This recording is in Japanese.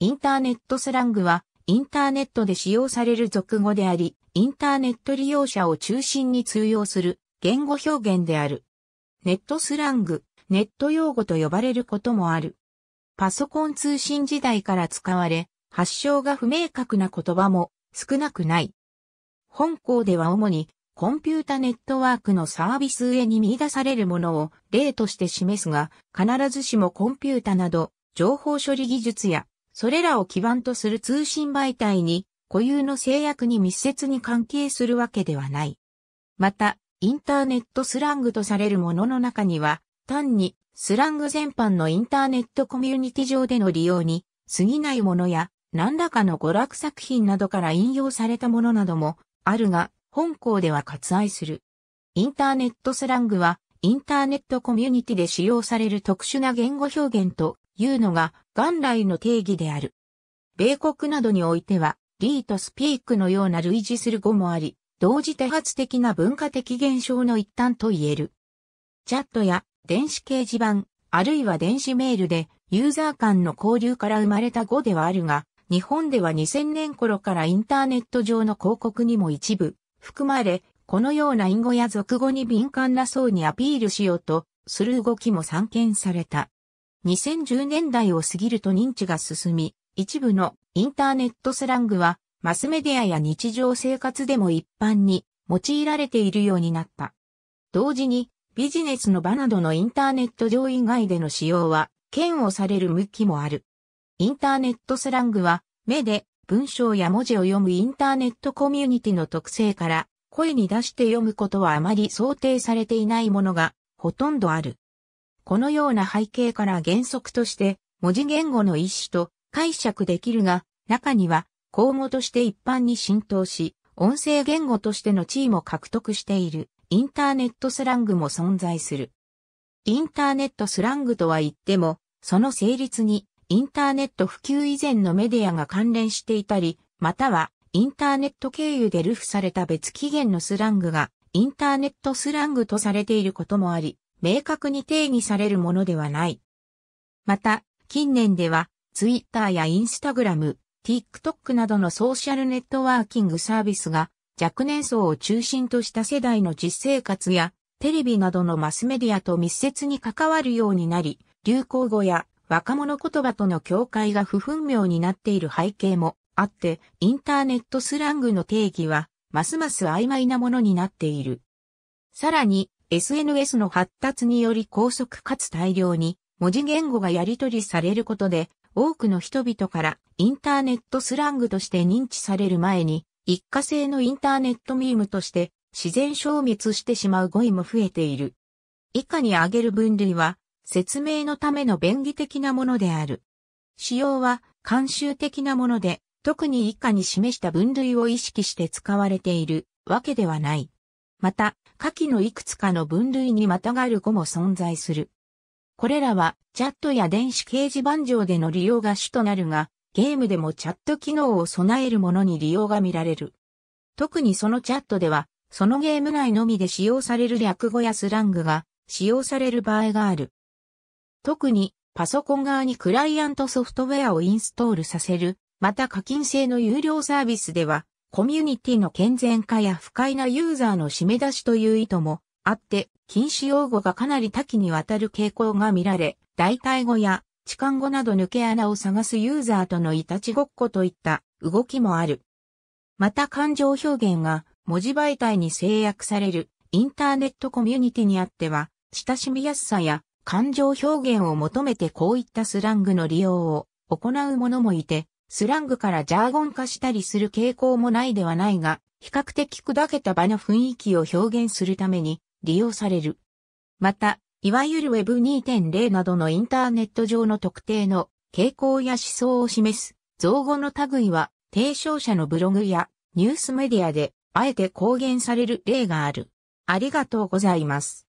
インターネットスラングは、インターネットで使用される俗語であり、インターネット利用者を中心に通用する言語表現である。ネットスラング、ネット用語と呼ばれることもある。パソコン通信時代から使われ、発祥が不明確な言葉も少なくない。本校では主にコンピュータネットワークのサービス上に見出されるものを例として示すが、必ずしもコンピュータなど情報処理技術やそれらを基盤とする通信媒体に固有の制約に密接に関係するわけではない。また、インターネットスラングとされるものの中には、単にスラング全般のインターネットコミュニティ上での利用に過ぎないものや、何らかの娯楽作品などから引用されたものなどもあるが、本校では割愛する。インターネットスラングは、インターネットコミュニティで使用される特殊な言語表現というのが元来の定義である。米国などにおいては、リートスピークのような類似する語もあり、同時多発的な文化的現象の一端と言える。チャットや電子掲示板、あるいは電子メールでユーザー間の交流から生まれた語ではあるが、日本では2000年頃からインターネット上の広告にも一部含まれ、このような隠語や俗語に敏感な層にアピールしようとする動きも散見された。2010年代を過ぎると認知が進み、一部のインターネットスラングはマスメディアや日常生活でも一般に用いられているようになった。同時にビジネスの場などのインターネット上以外での使用は嫌悪される向きもある。インターネットスラングは目で文章や文字を読むインターネットコミュニティの特性から声に出して読むことはあまり想定されていないものがほとんどある。このような背景から原則として文字言語の一種と解釈できるが、中には、公語として一般に浸透し、音声言語としての地位も獲得しているインターネットスラングも存在する。インターネットスラングとは言っても、その成立にインターネット普及以前のメディアが関連していたり、またはインターネット経由で流布された別期限のスラングがインターネットスラングとされていることもあり、明確に定義されるものではない。また、近年では、ツイッターやインスタグラム、ティ TikTok などのソーシャルネットワーキングサービスが、若年層を中心とした世代の実生活や、テレビなどのマスメディアと密接に関わるようになり、流行語や若者言葉との境界が不分明になっている背景もあって、インターネットスラングの定義は、ますます曖昧なものになっている。さらに、SNS の発達により高速かつ大量に文字言語がやり取りされることで、多くの人々からインターネットスラングとして認知される前に、一過性のインターネットミームとして自然消滅してしまう語彙も増えている。以下に挙げる分類は、説明のための便宜的なものである。使用は慣習的なもので、特に以下に示した分類を意識して使われているわけではない。また、下記のいくつかの分類にまたがる語も存在する。これらはチャットや電子掲示板上での利用が主となるが、ゲームでもチャット機能を備えるものに利用が見られる。特にそのチャットでは、そのゲーム内のみで使用される略語やスラングが使用される場合がある。特にパソコン側にクライアントソフトウェアをインストールさせる、また課金制の有料サービスでは、コミュニティの健全化や不快なユーザーの締め出しという意図もあって、禁止用語がかなり多岐にわたる傾向が見られ、代替語や痴漢語など抜け穴を探すユーザーとのいたちごっこといった動きもある。また感情表現が文字媒体に制約されるインターネットコミュニティにあっては、親しみやすさや感情表現を求めてこういったスラングの利用を行う者もいて、スラングからジャーゴン化したりする傾向もないではないが、比較的砕けた場の雰囲気を表現するために利用される。また、いわゆる Web2.0 などのインターネット上の特定の傾向や思想を示す造語の類は提唱者のブログやニュースメディアであえて公言される例がある。ありがとうございます。